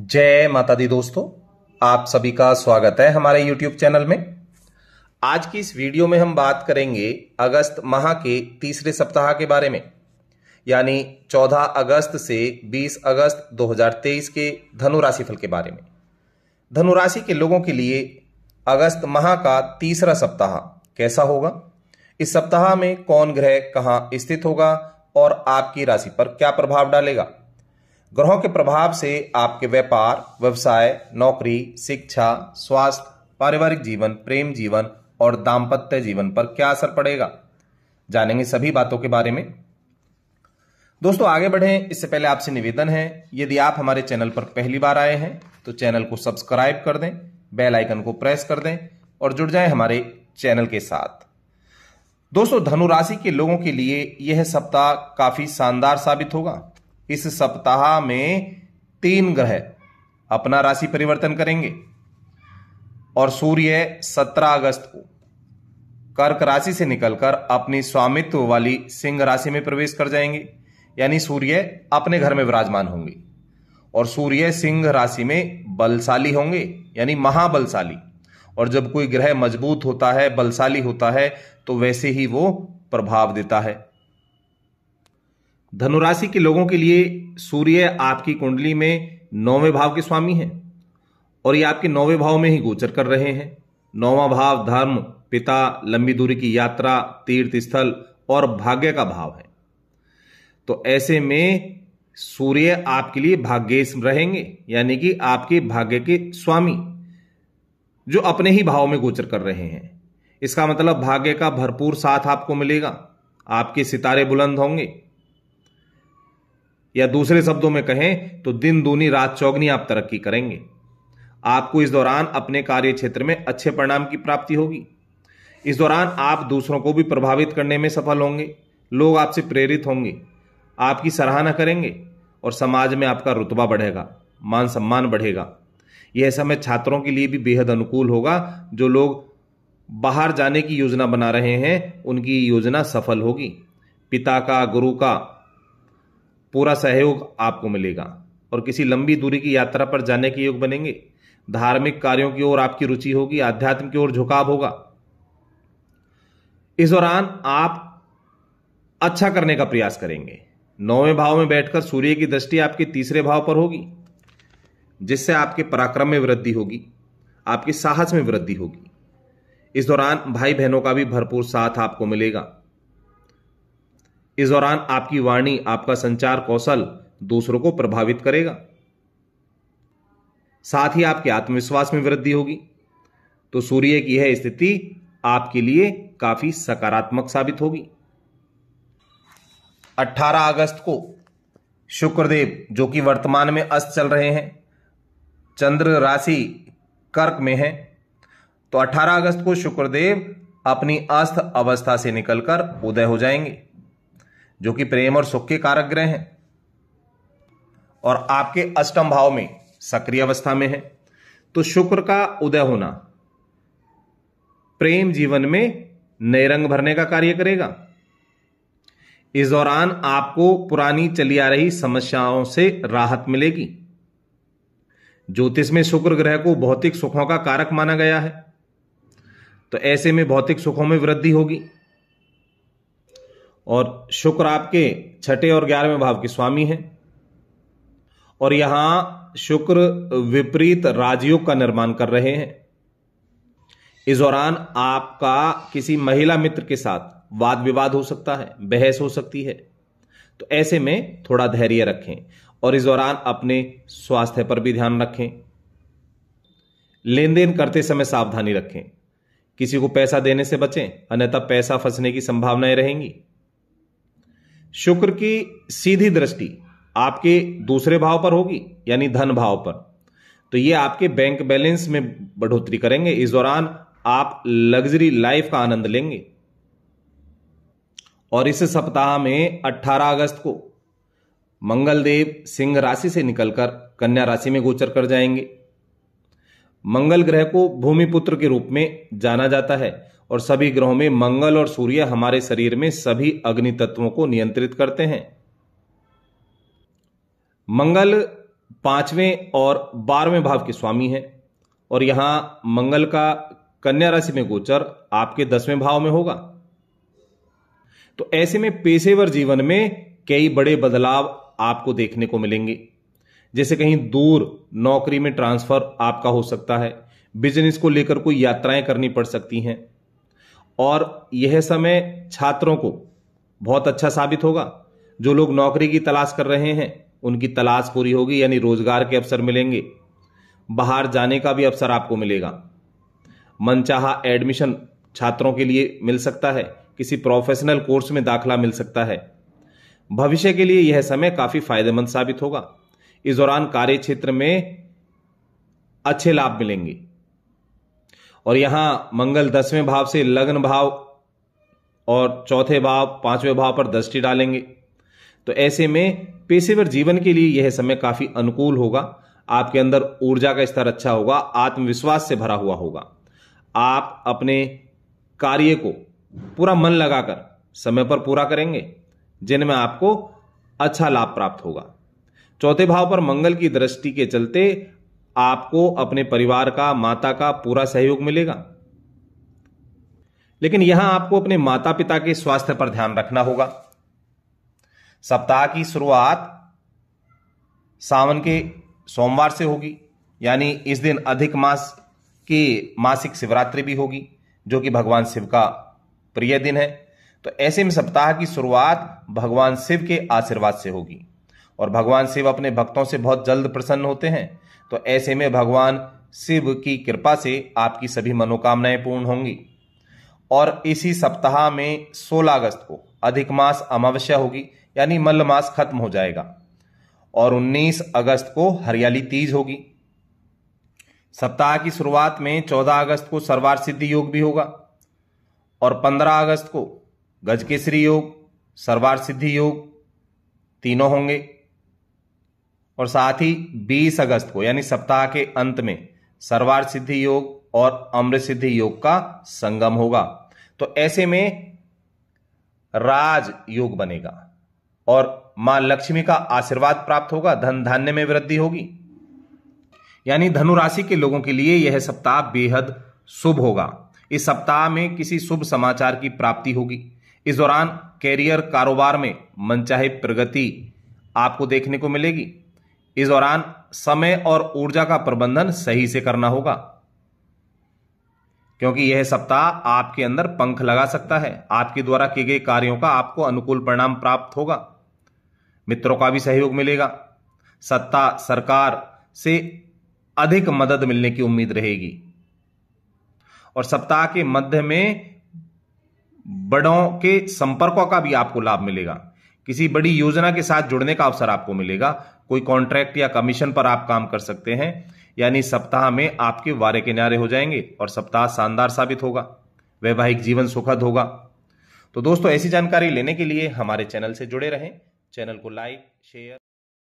जय माता दी दोस्तों आप सभी का स्वागत है हमारे YouTube चैनल में आज की इस वीडियो में हम बात करेंगे अगस्त माह के तीसरे सप्ताह के बारे में यानी 14 अगस्त से 20 अगस्त 2023 के धनु राशि फल के बारे में धनु राशि के लोगों के लिए अगस्त माह का तीसरा सप्ताह कैसा होगा इस सप्ताह में कौन ग्रह कहां स्थित होगा और आपकी राशि पर क्या प्रभाव डालेगा ग्रहों के प्रभाव से आपके व्यापार व्यवसाय नौकरी शिक्षा स्वास्थ्य पारिवारिक जीवन प्रेम जीवन और दाम्पत्य जीवन पर क्या असर पड़ेगा जानेंगे सभी बातों के बारे में दोस्तों आगे बढ़ें इससे पहले आपसे निवेदन है यदि आप हमारे चैनल पर पहली बार आए हैं तो चैनल को सब्सक्राइब कर दें बेल आइकन को प्रेस कर दें और जुड़ जाएं हमारे चैनल के साथ दोस्तों धनुराशि के लोगों के लिए यह सप्ताह काफी शानदार साबित होगा इस सप्ताह में तीन ग्रह अपना राशि परिवर्तन करेंगे और सूर्य 17 अगस्त को कर्क राशि से निकलकर अपनी स्वामित्व वाली सिंह राशि में प्रवेश कर जाएंगे यानी सूर्य अपने घर में विराजमान होंगे और सूर्य सिंह राशि में बलशाली होंगे यानी महाबलशाली और जब कोई ग्रह मजबूत होता है बलशाली होता है तो वैसे ही वो प्रभाव देता है धनुराशि के लोगों के लिए सूर्य आपकी कुंडली में नौवें भाव के स्वामी हैं और ये आपके नौवें भाव में ही गोचर कर रहे हैं नौवा भाव धर्म पिता लंबी दूरी की यात्रा तीर्थ स्थल और भाग्य का भाव है तो ऐसे में सूर्य आपके लिए भाग्येश रहेंगे यानी कि आपके भाग्य के स्वामी जो अपने ही भाव में गोचर कर रहे हैं इसका मतलब भाग्य का भरपूर साथ आपको मिलेगा आपके सितारे बुलंद होंगे या दूसरे शब्दों में कहें तो दिन दूनी रात चौगनी आप तरक्की करेंगे आपको इस दौरान अपने कार्य क्षेत्र में अच्छे परिणाम की प्राप्ति होगी इस दौरान आप दूसरों को भी प्रभावित करने में सफल होंगे लोग आपसे प्रेरित होंगे आपकी सराहना करेंगे और समाज में आपका रुतबा बढ़ेगा मान सम्मान बढ़ेगा यह समय छात्रों के लिए भी बेहद अनुकूल होगा जो लोग बाहर जाने की योजना बना रहे हैं उनकी योजना सफल होगी पिता का गुरु का पूरा सहयोग आपको मिलेगा और किसी लंबी दूरी की यात्रा पर जाने के योग बनेंगे धार्मिक कार्यों की ओर आपकी रुचि होगी आध्यात्म की ओर झुकाव होगा इस दौरान आप अच्छा करने का प्रयास करेंगे नौवें भाव में बैठकर सूर्य की दृष्टि आपके तीसरे भाव पर होगी जिससे आपके पराक्रम में वृद्धि होगी आपके साहस में वृद्धि होगी इस दौरान भाई बहनों का भी भरपूर साथ आपको मिलेगा इस दौरान आपकी वाणी आपका संचार कौशल दूसरों को प्रभावित करेगा साथ ही आपके आत्मविश्वास में वृद्धि होगी तो सूर्य की यह स्थिति आपके लिए काफी सकारात्मक साबित होगी 18 अगस्त को शुक्रदेव जो कि वर्तमान में अस्त चल रहे हैं चंद्र राशि कर्क में है तो 18 अगस्त को शुक्रदेव अपनी अस्त अवस्था से निकलकर उदय हो जाएंगे जो कि प्रेम और सुख के कारक ग्रह हैं और आपके अष्टम भाव में सक्रिय अवस्था में है तो शुक्र का उदय होना प्रेम जीवन में नए रंग भरने का कार्य करेगा इस दौरान आपको पुरानी चली आ रही समस्याओं से राहत मिलेगी ज्योतिष में शुक्र ग्रह को भौतिक सुखों का कारक माना गया है तो ऐसे में भौतिक सुखों में वृद्धि होगी और शुक्र आपके छठे और ग्यारहवें भाव के स्वामी हैं और यहां शुक्र विपरीत राजयोग का निर्माण कर रहे हैं इस दौरान आपका किसी महिला मित्र के साथ वाद विवाद हो सकता है बहस हो सकती है तो ऐसे में थोड़ा धैर्य रखें और इस दौरान अपने स्वास्थ्य पर भी ध्यान रखें लेन देन करते समय सावधानी रखें किसी को पैसा देने से बचें अन्यथा पैसा फंसने की संभावनाएं रहेंगी शुक्र की सीधी दृष्टि आपके दूसरे भाव पर होगी यानी धन भाव पर तो ये आपके बैंक बैलेंस में बढ़ोतरी करेंगे इस दौरान आप लग्जरी लाइफ का आनंद लेंगे और इस सप्ताह में 18 अगस्त को मंगलदेव सिंह राशि से निकलकर कन्या राशि में गोचर कर जाएंगे मंगल ग्रह को भूमिपुत्र के रूप में जाना जाता है और सभी ग्रहों में मंगल और सूर्य हमारे शरीर में सभी अग्नि तत्वों को नियंत्रित करते हैं मंगल पांचवें और बारहवें भाव के स्वामी हैं और यहां मंगल का कन्या राशि में गोचर आपके दसवें भाव में होगा तो ऐसे में पेशेवर जीवन में कई बड़े बदलाव आपको देखने को मिलेंगे जैसे कहीं दूर नौकरी में ट्रांसफर आपका हो सकता है बिजनेस को लेकर कोई यात्राएं करनी पड़ सकती हैं और यह समय छात्रों को बहुत अच्छा साबित होगा जो लोग नौकरी की तलाश कर रहे हैं उनकी तलाश पूरी होगी यानी रोजगार के अवसर मिलेंगे बाहर जाने का भी अवसर आपको मिलेगा मनचाहा एडमिशन छात्रों के लिए मिल सकता है किसी प्रोफेशनल कोर्स में दाखला मिल सकता है भविष्य के लिए यह समय काफी फायदेमंद साबित होगा इस दौरान कार्य क्षेत्र में अच्छे लाभ मिलेंगे और यहां मंगल दसवें भाव से लग्न भाव और चौथे भाव पांचवें भाव पर दृष्टि डालेंगे तो ऐसे में पेशेवर जीवन के लिए यह समय काफी अनुकूल होगा आपके अंदर ऊर्जा का स्तर अच्छा होगा आत्मविश्वास से भरा हुआ होगा आप अपने कार्य को पूरा मन लगाकर समय पर पूरा करेंगे जिनमें आपको अच्छा लाभ प्राप्त होगा चौथे भाव पर मंगल की दृष्टि के चलते आपको अपने परिवार का माता का पूरा सहयोग मिलेगा लेकिन यहां आपको अपने माता पिता के स्वास्थ्य पर ध्यान रखना होगा सप्ताह की शुरुआत सावन के सोमवार से होगी यानी इस दिन अधिक मास की मासिक शिवरात्रि भी होगी जो कि भगवान शिव का प्रिय दिन है तो ऐसे में सप्ताह की शुरुआत भगवान शिव के आशीर्वाद से होगी और भगवान शिव अपने भक्तों से बहुत जल्द प्रसन्न होते हैं तो ऐसे में भगवान शिव की कृपा से आपकी सभी मनोकामनाएं पूर्ण होंगी और इसी सप्ताह में 16 अगस्त को अधिक मास अमावस्या होगी यानी मल्ल मास खत्म हो जाएगा और 19 अगस्त को हरियाली तीज होगी सप्ताह की शुरुआत में 14 अगस्त को सर्वार सिद्धि योग भी होगा और 15 अगस्त को गजकेसरी योग सर्वार सिद्धि योग तीनों होंगे और साथ ही 20 अगस्त को यानी सप्ताह के अंत में सर्वार सिद्धि योग और अमृत सिद्धि योग का संगम होगा तो ऐसे में राज योग बनेगा और मां लक्ष्मी का आशीर्वाद प्राप्त होगा धन धान्य में वृद्धि होगी यानी धनु राशि के लोगों के लिए यह सप्ताह बेहद शुभ होगा इस सप्ताह में किसी शुभ समाचार की प्राप्ति होगी इस दौरान कैरियर कारोबार में मनचाहे प्रगति आपको देखने को मिलेगी इस दौरान समय और ऊर्जा का प्रबंधन सही से करना होगा क्योंकि यह सप्ताह आपके अंदर पंख लगा सकता है आपके द्वारा किए गए कार्यों का आपको अनुकूल परिणाम प्राप्त होगा मित्रों का भी सहयोग मिलेगा सत्ता सरकार से अधिक मदद मिलने की उम्मीद रहेगी और सप्ताह के मध्य में बड़ों के संपर्कों का भी आपको लाभ मिलेगा किसी बड़ी योजना के साथ जुड़ने का अवसर आपको मिलेगा कोई कॉन्ट्रैक्ट या कमीशन पर आप काम कर सकते हैं यानी सप्ताह में आपके वारे किनारे हो जाएंगे और सप्ताह शानदार साबित होगा वैवाहिक जीवन सुखद होगा तो दोस्तों ऐसी जानकारी लेने के लिए हमारे चैनल से जुड़े रहें चैनल को लाइक शेयर